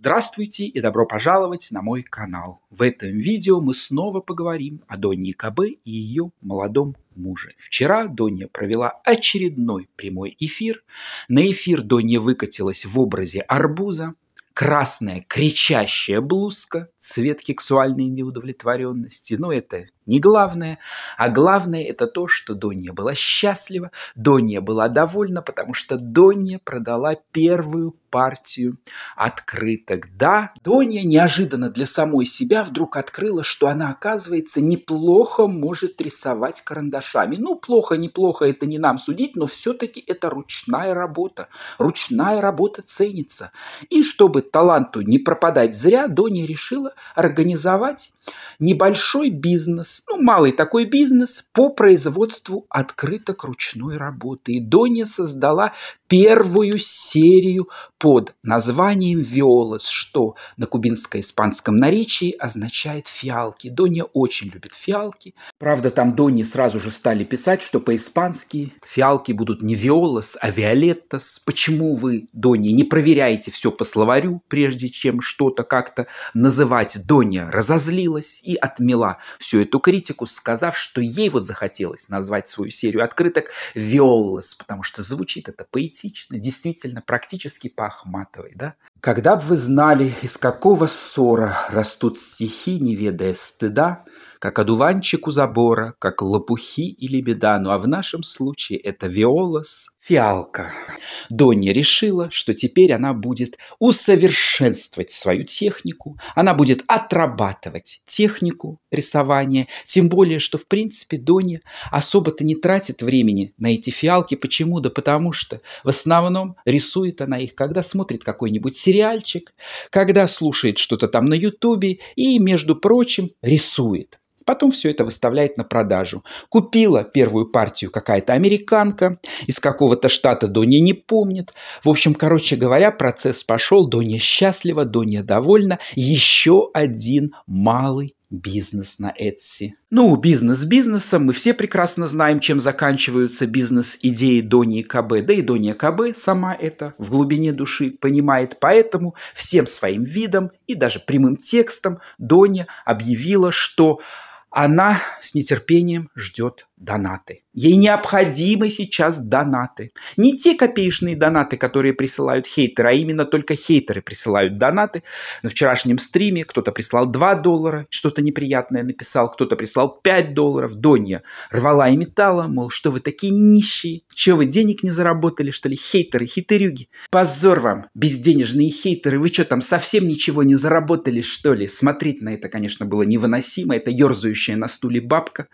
Здравствуйте и добро пожаловать на мой канал. В этом видео мы снова поговорим о Донне Кабе и ее молодом муже. Вчера Донья провела очередной прямой эфир. На эфир Донья выкатилась в образе арбуза, красная кричащая блузка, цвет кексуальной неудовлетворенности. Ну, это не главное, а главное это то, что Донья была счастлива, Донья была довольна, потому что Донья продала первую партию открыток. Да, Донья неожиданно для самой себя вдруг открыла, что она, оказывается, неплохо может рисовать карандашами. Ну, плохо-неплохо, это не нам судить, но все-таки это ручная работа. Ручная работа ценится. И чтобы таланту не пропадать зря, Донья решила организовать небольшой бизнес ну, малый такой бизнес по производству открыток ручной работы. И Доня создала первую серию под названием «Виолос», что на кубинско-испанском наречии означает «фиалки». Доня очень любит фиалки. Правда, там Дони сразу же стали писать, что по-испански фиалки будут не «Виолос», а «Виолеттас». Почему вы, Донни, не проверяете все по словарю, прежде чем что-то как-то называть? Доня разозлилась и отмела всю эту критику, сказав, что ей вот захотелось назвать свою серию открыток «Виолос», потому что звучит это поэтично аскетичный, действительно практически пахматовый, да? Когда бы вы знали, из какого ссора растут стихи, не ведая стыда, как одуванчик у забора, как лопухи или беда, ну а в нашем случае это виола Фиалка. Донни решила, что теперь она будет усовершенствовать свою технику, она будет отрабатывать технику рисования, тем более, что, в принципе, Донни особо-то не тратит времени на эти фиалки. Почему? Да потому что в основном рисует она их, когда смотрит какой-нибудь сериальчик, когда слушает что-то там на Ютубе и, между прочим, рисует. Потом все это выставляет на продажу. Купила первую партию какая-то американка, из какого-то штата Дони не помнит. В общем, короче говоря, процесс пошел, Доня счастлива, Доня довольна. Еще один малый бизнес на Etsy. Ну, бизнес бизнесом. Мы все прекрасно знаем, чем заканчиваются бизнес-идеи Дони и КБ. Да и Дония КБ сама это в глубине души понимает. Поэтому всем своим видом и даже прямым текстом Доня объявила, что она с нетерпением ждет донаты. Ей необходимы сейчас донаты. Не те копеечные донаты, которые присылают хейтеры, а именно только хейтеры присылают донаты. На вчерашнем стриме кто-то прислал 2 доллара, что-то неприятное написал, кто-то прислал 5 долларов. Донья рвала и металла, мол, что вы такие нищие, что вы денег не заработали, что ли, хейтеры, хитерюги. Позор вам, безденежные хейтеры, вы что там, совсем ничего не заработали, что ли? Смотреть на это, конечно, было невыносимо. Это ерзающая на стуле бабка.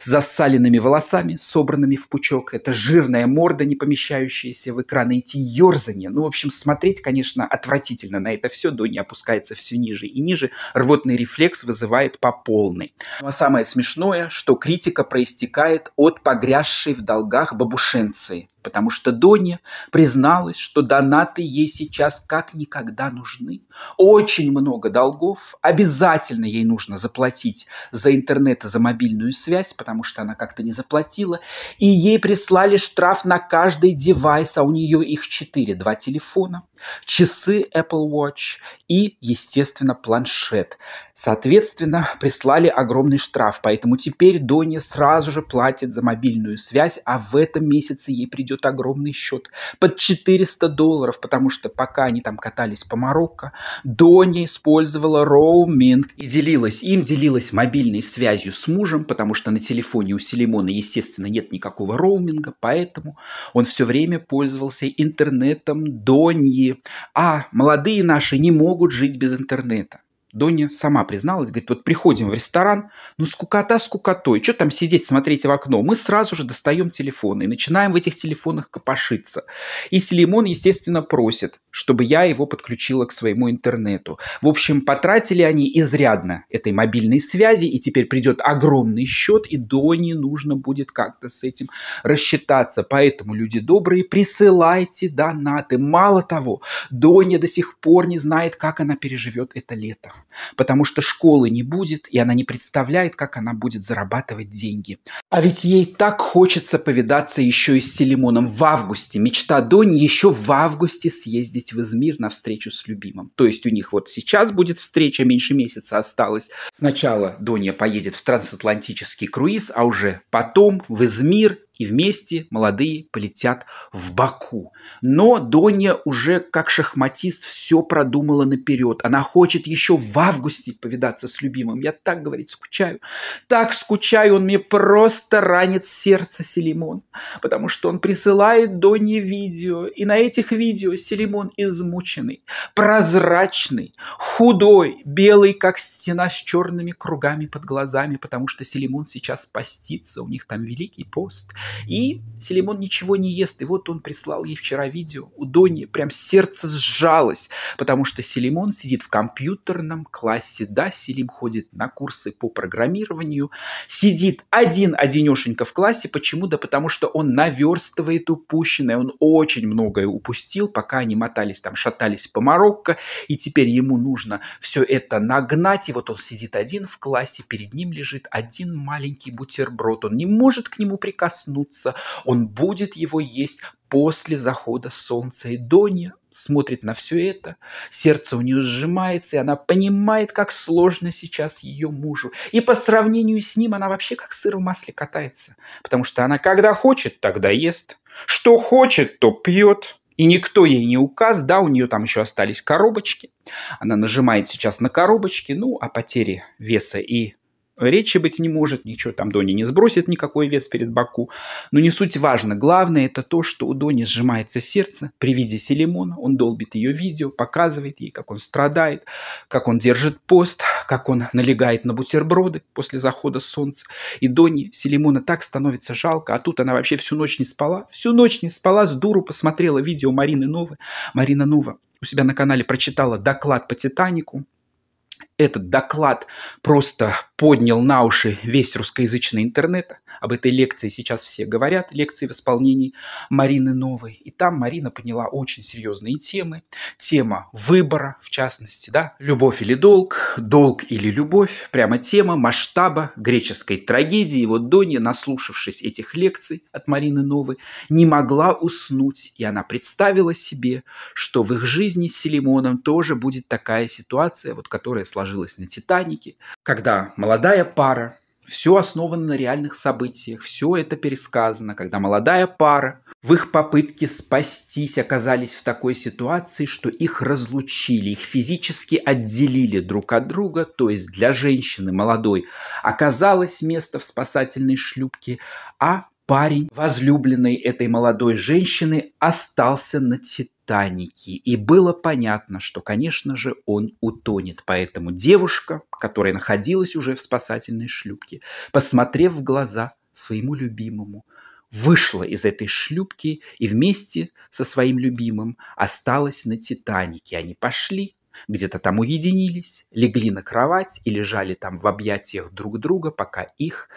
Засали длинными волосами, собранными в пучок. Это жирная морда, не помещающаяся в экран, и эти ерзания. Ну, в общем, смотреть, конечно, отвратительно на это все. Донни опускается все ниже и ниже. Рвотный рефлекс вызывает по полной. А самое смешное, что критика проистекает от погрязшей в долгах бабушенции, потому что Доня призналась, что донаты ей сейчас как никогда нужны. Очень много долгов, обязательно ей нужно заплатить за интернет и за мобильную связь, потому что она как-то не заплатила, и ей прислали штраф на каждый девайс, а у нее их четыре, два телефона, часы Apple Watch и, естественно, планшет. Соответственно, прислали огромный штраф, поэтому теперь Доня сразу же платит за мобильную связь, а в этом месяце ей придется идет огромный счет под 400 долларов, потому что пока они там катались по Марокко, Дони использовала роуминг и делилась им, делилась мобильной связью с мужем, потому что на телефоне у Селимона, естественно, нет никакого роуминга, поэтому он все время пользовался интернетом Дони, А молодые наши не могут жить без интернета. Доня сама призналась, говорит, вот приходим в ресторан, ну скукота скукотой, что там сидеть, смотреть в окно? Мы сразу же достаем телефоны и начинаем в этих телефонах копошиться. И Селимон, естественно, просит, чтобы я его подключила к своему интернету. В общем, потратили они изрядно этой мобильной связи, и теперь придет огромный счет, и Доне нужно будет как-то с этим рассчитаться. Поэтому, люди добрые, присылайте донаты. Мало того, Доня до сих пор не знает, как она переживет это лето, потому что школы не будет, и она не представляет, как она будет зарабатывать деньги. А ведь ей так хочется повидаться еще и с Селимоном в августе. Мечта Дони еще в августе съездить ездить в Измир на встречу с любимым. То есть у них вот сейчас будет встреча, меньше месяца осталось. Сначала Доня поедет в трансатлантический круиз, а уже потом в Измир и вместе молодые полетят в Баку. Но Доня уже как шахматист все продумала наперед. Она хочет еще в августе повидаться с любимым. Я так, говорит, скучаю. Так скучаю, он мне просто ранит сердце Селимон. Потому что он присылает Доне видео. И на этих видео Селимон измученный, прозрачный, худой, белый, как стена с черными кругами под глазами. Потому что Селимон сейчас постится, у них там великий пост. И Селимон ничего не ест. И вот он прислал ей вчера видео. У Дони прям сердце сжалось, потому что Селимон сидит в компьютерном классе. Да, Селим ходит на курсы по программированию. Сидит один одинешенько в классе. Почему? Да потому что он наверстывает упущенное. Он очень многое упустил, пока они мотались там, шатались по Марокко. И теперь ему нужно все это нагнать. И вот он сидит один в классе, перед ним лежит один маленький бутерброд. Он не может к нему прикоснуться проснуться, он будет его есть после захода солнца. И Донья смотрит на все это, сердце у нее сжимается, и она понимает, как сложно сейчас ее мужу. И по сравнению с ним она вообще как сыр в масле катается, потому что она когда хочет, тогда ест, что хочет, то пьет, и никто ей не указ, да, у нее там еще остались коробочки. Она нажимает сейчас на коробочки, ну, о а потере веса и речи быть не может, ничего там Дони не сбросит никакой вес перед Баку. Но не суть важно. Главное это то, что у Дони сжимается сердце при виде Селимона. Он долбит ее видео, показывает ей, как он страдает, как он держит пост, как он налегает на бутерброды после захода солнца. И Дони Селимона так становится жалко, а тут она вообще всю ночь не спала. Всю ночь не спала, с дуру посмотрела видео Марины Новой. Марина Нова у себя на канале прочитала доклад по «Титанику», этот доклад просто поднял на уши весь русскоязычный интернет. Об этой лекции сейчас все говорят, лекции в исполнении Марины Новой. И там Марина поняла очень серьезные темы. Тема выбора, в частности, да, любовь или долг, долг или любовь. Прямо тема масштаба греческой трагедии. И вот Донья, наслушавшись этих лекций от Марины Новой, не могла уснуть. И она представила себе, что в их жизни с Селимоном тоже будет такая ситуация, вот которая сложилась на Титанике, когда молодая пара, все основано на реальных событиях, все это пересказано, когда молодая пара в их попытке спастись оказались в такой ситуации, что их разлучили, их физически отделили друг от друга, то есть для женщины молодой оказалось место в спасательной шлюпке, а парень, возлюбленный этой молодой женщины, остался на Титанике. И было понятно, что, конечно же, он утонет. Поэтому девушка, которая находилась уже в спасательной шлюпке, посмотрев в глаза своему любимому, вышла из этой шлюпки и вместе со своим любимым осталась на Титанике. Они пошли где-то там уединились, легли на кровать и лежали там в объятиях друг друга, пока их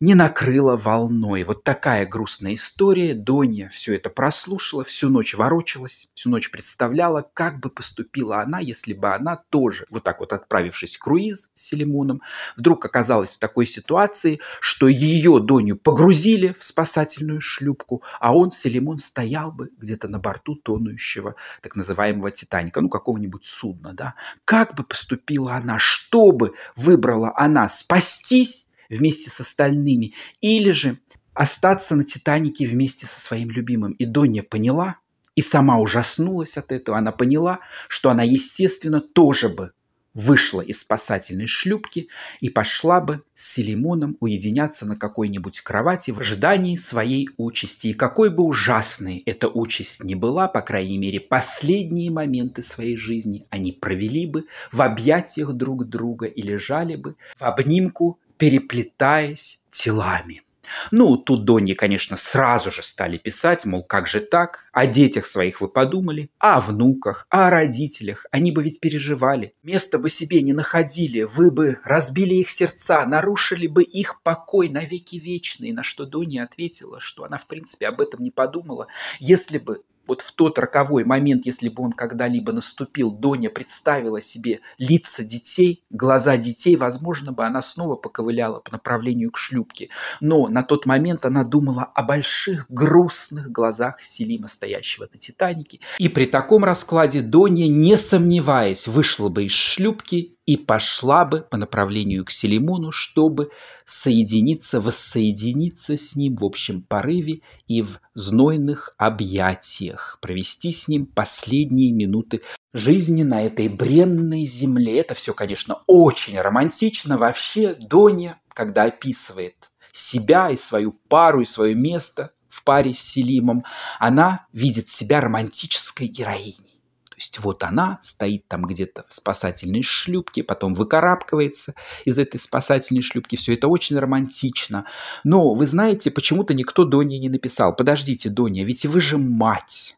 не накрыло волной. Вот такая грустная история. Доня все это прослушала, всю ночь ворочалась, всю ночь представляла, как бы поступила она, если бы она тоже, вот так вот отправившись в круиз с Селимоном, вдруг оказалась в такой ситуации, что ее Донью погрузили в спасательную шлюпку, а он, Селимон, стоял бы где-то на борту тонущего так называемого Титаника, ну, какого-нибудь судна судно, да, как бы поступила она, что бы выбрала она, спастись вместе с остальными или же остаться на Титанике вместе со своим любимым. И Донья поняла, и сама ужаснулась от этого, она поняла, что она, естественно, тоже бы вышла из спасательной шлюпки и пошла бы с Селимоном уединяться на какой-нибудь кровати в ожидании своей участи. И какой бы ужасной эта участь ни была, по крайней мере, последние моменты своей жизни они провели бы в объятиях друг друга и лежали бы в обнимку, переплетаясь телами. Ну, тут Донни, конечно, сразу же стали писать, мол, как же так? О детях своих вы подумали? О внуках? О родителях? Они бы ведь переживали. Место бы себе не находили, вы бы разбили их сердца, нарушили бы их покой на веки вечные. На что Донни ответила, что она, в принципе, об этом не подумала, если бы вот в тот роковой момент, если бы он когда-либо наступил, Доня представила себе лица детей, глаза детей, возможно бы она снова поковыляла по направлению к шлюпке. Но на тот момент она думала о больших грустных глазах Селима, стоящего на Титанике. И при таком раскладе Доня, не сомневаясь, вышла бы из шлюпки и пошла бы по направлению к Селимону, чтобы соединиться, воссоединиться с ним в общем порыве и в знойных объятиях, провести с ним последние минуты жизни на этой бренной земле. Это все, конечно, очень романтично. Вообще Доня, когда описывает себя и свою пару, и свое место в паре с Селимом, она видит себя романтической героиней есть вот она стоит там где-то в спасательной шлюпке, потом выкарабкивается из этой спасательной шлюпки. Все это очень романтично. Но вы знаете, почему-то никто Доне не написал. Подождите, Доня, ведь вы же мать.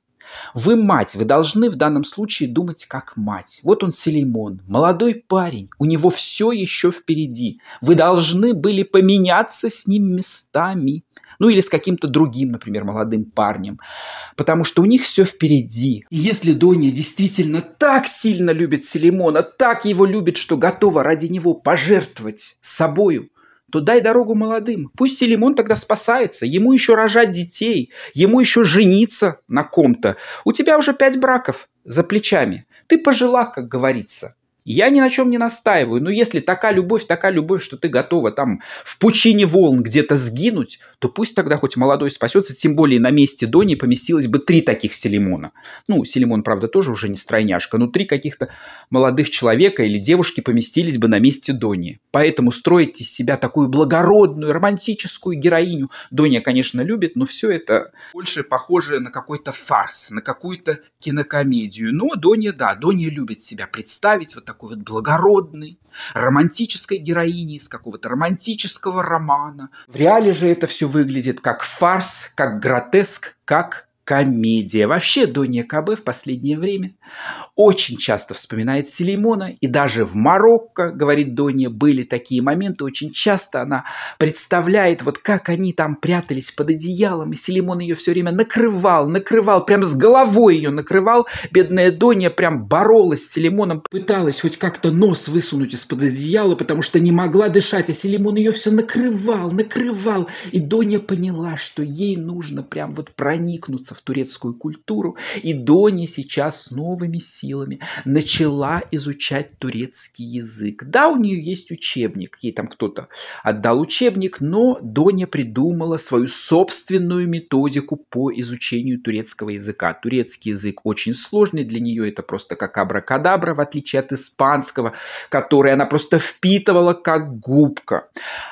Вы мать, вы должны в данном случае думать как мать. Вот он Селимон, молодой парень, у него все еще впереди. Вы должны были поменяться с ним местами. Ну или с каким-то другим, например, молодым парнем. Потому что у них все впереди. если Доня действительно так сильно любит Селимона, так его любит, что готова ради него пожертвовать собою, то дай дорогу молодым. Пусть Селимон тогда спасается, ему еще рожать детей, ему еще жениться на ком-то. У тебя уже пять браков за плечами. Ты пожила, как говорится. Я ни на чем не настаиваю, но если такая любовь, такая любовь, что ты готова там в пучине волн где-то сгинуть, то пусть тогда хоть молодой спасется, тем более на месте Дони поместилось бы три таких Селимона. Ну, Селимон, правда, тоже уже не стройняшка, но три каких-то молодых человека или девушки поместились бы на месте Дони. Поэтому строить из себя такую благородную, романтическую героиню. Доня, конечно, любит, но все это больше похоже на какой-то фарс, на какую-то кинокомедию. Но Доня, да, Доня любит себя представить вот такой вот благородной, романтической героини из какого-то романтического романа. В реале же это все выглядит как фарс, как гротеск, как комедия. Вообще Донья Кабе в последнее время очень часто вспоминает Селимона, и даже в Марокко, говорит Донья, были такие моменты, очень часто она представляет, вот как они там прятались под одеялом, и Селимон ее все время накрывал, накрывал, прям с головой ее накрывал, бедная Донья прям боролась с Селимоном, пыталась хоть как-то нос высунуть из-под одеяла, потому что не могла дышать, а Селимон ее все накрывал, накрывал, и Донья поняла, что ей нужно прям вот проникнуться в турецкую культуру, и Доня сейчас с новыми силами начала изучать турецкий язык. Да, у нее есть учебник, ей там кто-то отдал учебник, но Доня придумала свою собственную методику по изучению турецкого языка. Турецкий язык очень сложный, для нее это просто как абракадабра, в отличие от испанского, который она просто впитывала как губка.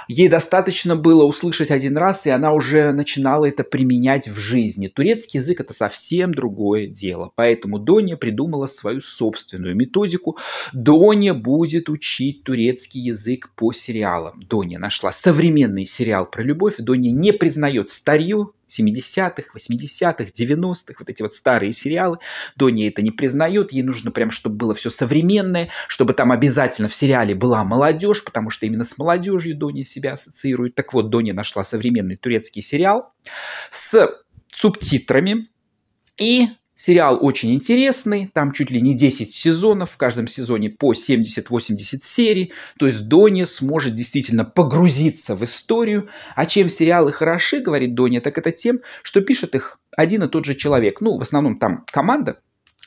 Ей достаточно было услышать один раз, и она уже начинала это применять в жизни. Турецкий Китайский язык это совсем другое дело. Поэтому Доня придумала свою собственную методику. Доня будет учить турецкий язык по сериалам. Доня нашла современный сериал про любовь. Доня не признает старье, 70-х, 80-х, 90-х, вот эти вот старые сериалы. Доня это не признает, ей нужно прям, чтобы было все современное, чтобы там обязательно в сериале была молодежь, потому что именно с молодежью Доня себя ассоциирует. Так вот, Доня нашла современный турецкий сериал с субтитрами. И сериал очень интересный, там чуть ли не 10 сезонов, в каждом сезоне по 70-80 серий, то есть Доня сможет действительно погрузиться в историю. А чем сериалы хороши, говорит Доня, так это тем, что пишет их один и тот же человек. Ну, в основном там команда,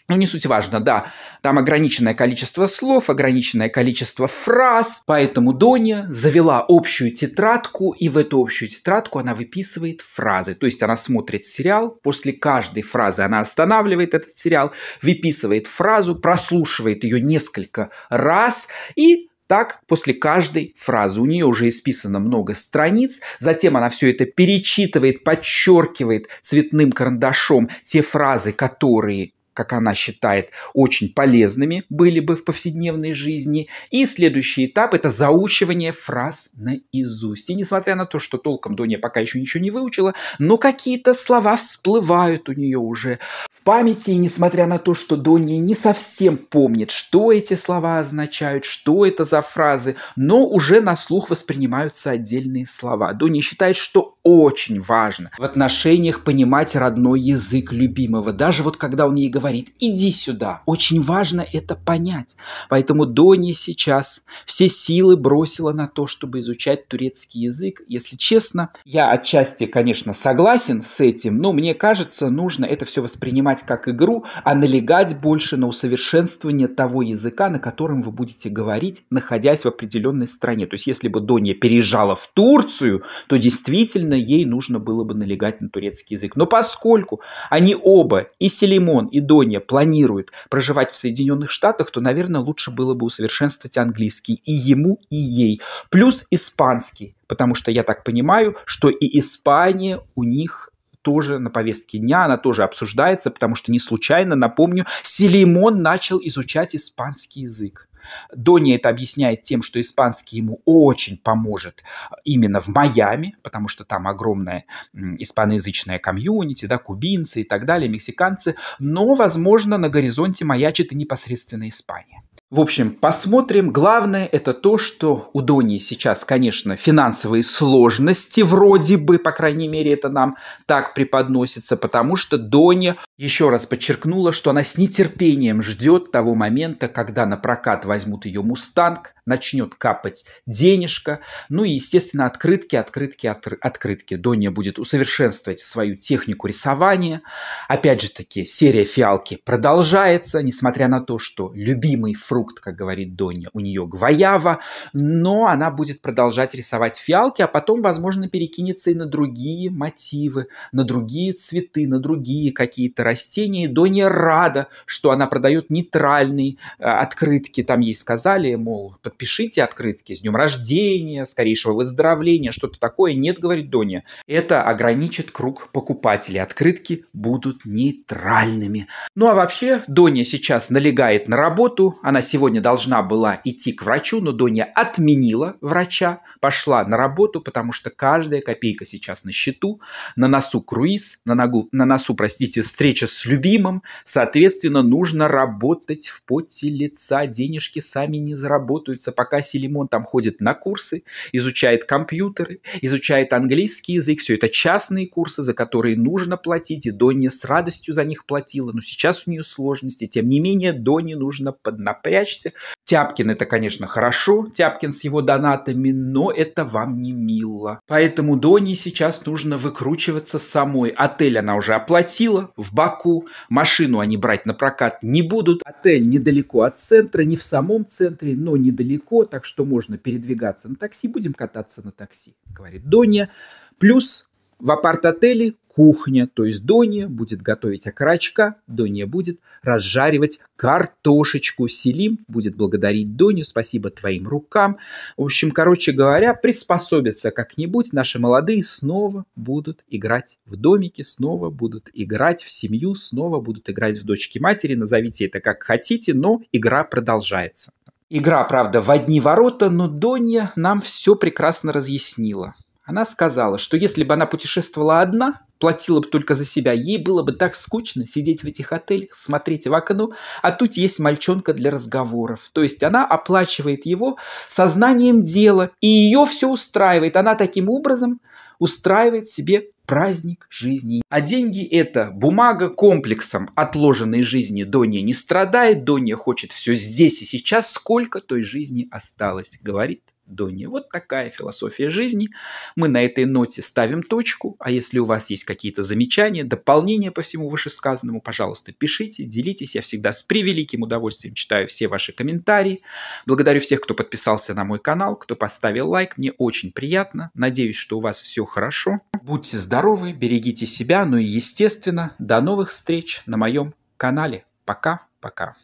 ну, не суть важно, да. Там ограниченное количество слов, ограниченное количество фраз. Поэтому Доня завела общую тетрадку, и в эту общую тетрадку она выписывает фразы. То есть она смотрит сериал, после каждой фразы она останавливает этот сериал, выписывает фразу, прослушивает ее несколько раз и так, после каждой фразы у нее уже исписано много страниц, затем она все это перечитывает, подчеркивает цветным карандашом те фразы, которые как она считает, очень полезными были бы в повседневной жизни. И следующий этап – это заучивание фраз наизусть. И несмотря на то, что толком Доня пока еще ничего не выучила, но какие-то слова всплывают у нее уже в памяти. И несмотря на то, что Доня не совсем помнит, что эти слова означают, что это за фразы, но уже на слух воспринимаются отдельные слова. Доня считает, что очень важно в отношениях понимать родной язык любимого. Даже вот когда он ей говорит говорит, иди сюда. Очень важно это понять. Поэтому Доня сейчас все силы бросила на то, чтобы изучать турецкий язык. Если честно, я отчасти, конечно, согласен с этим, но мне кажется, нужно это все воспринимать как игру, а налегать больше на усовершенствование того языка, на котором вы будете говорить, находясь в определенной стране. То есть, если бы Доня переезжала в Турцию, то действительно ей нужно было бы налегать на турецкий язык. Но поскольку они оба, и Селимон, и Македония планирует проживать в Соединенных Штатах, то, наверное, лучше было бы усовершенствовать английский и ему, и ей. Плюс испанский, потому что я так понимаю, что и Испания у них тоже на повестке дня, она тоже обсуждается, потому что не случайно, напомню, Селимон начал изучать испанский язык. Дони это объясняет тем, что испанский ему очень поможет именно в Майами, потому что там огромная испаноязычная комьюнити, да, кубинцы и так далее, мексиканцы, но, возможно, на горизонте маячит и непосредственно Испания. В общем, посмотрим. Главное это то, что у Дони сейчас, конечно, финансовые сложности вроде бы, по крайней мере, это нам так преподносится, потому что Дони еще раз подчеркнула, что она с нетерпением ждет того момента, когда на прокат возьмут ее «Мустанг», начнет капать денежка, ну и, естественно, открытки, открытки, откр- открытки. Донья будет усовершенствовать свою технику рисования. Опять же таки, серия «Фиалки» продолжается, несмотря на то, что любимый фрукт, как говорит Донья, у нее гвоява, но она будет продолжать рисовать фиалки, а потом, возможно, перекинется и на другие мотивы, на другие цветы, на другие какие-то растений, Донья рада, что она продает нейтральные э, открытки. Там ей сказали, мол, подпишите открытки с днем рождения, скорейшего выздоровления, что-то такое. Нет, говорит Доня, это ограничит круг покупателей. Открытки будут нейтральными. Ну а вообще, Доня сейчас налегает на работу. Она сегодня должна была идти к врачу, но Доня отменила врача, пошла на работу, потому что каждая копейка сейчас на счету, на носу круиз, на, ногу, на носу, простите, встреча встреча с любимым, соответственно, нужно работать в поте лица, денежки сами не заработаются, пока Селимон там ходит на курсы, изучает компьютеры, изучает английский язык, все это частные курсы, за которые нужно платить, и Донни с радостью за них платила, но сейчас у нее сложности, тем не менее, Донни нужно поднапрячься. Тяпкин это, конечно, хорошо, Тяпкин с его донатами, но это вам не мило. Поэтому Донни сейчас нужно выкручиваться самой. Отель она уже оплатила, в бар. Баку. Машину они брать на прокат не будут. Отель недалеко от центра, не в самом центре, но недалеко, так что можно передвигаться на такси. Будем кататься на такси, говорит Доня. Плюс в апарт-отеле кухня, то есть Донья будет готовить окорочка, Донья будет разжаривать картошечку, Селим будет благодарить Доню, спасибо твоим рукам. В общем, короче говоря, приспособиться как-нибудь, наши молодые снова будут играть в домике, снова будут играть в семью, снова будут играть в дочки-матери, назовите это как хотите, но игра продолжается. Игра, правда, в одни ворота, но Донья нам все прекрасно разъяснила. Она сказала, что если бы она путешествовала одна, платила бы только за себя, ей было бы так скучно сидеть в этих отелях, смотреть в окно, а тут есть мальчонка для разговоров. То есть она оплачивает его сознанием дела, и ее все устраивает. Она таким образом устраивает себе праздник жизни. А деньги – это бумага комплексом отложенной жизни. Доня не страдает, Доня хочет все здесь и сейчас, сколько той жизни осталось, говорит Донни. Вот такая философия жизни. Мы на этой ноте ставим точку, а если у вас есть какие-то замечания, дополнения по всему вышесказанному, пожалуйста, пишите, делитесь. Я всегда с превеликим удовольствием читаю все ваши комментарии. Благодарю всех, кто подписался на мой канал, кто поставил лайк. Мне очень приятно. Надеюсь, что у вас все хорошо. Будьте здоровы, берегите себя, ну и, естественно, до новых встреч на моем канале. Пока-пока.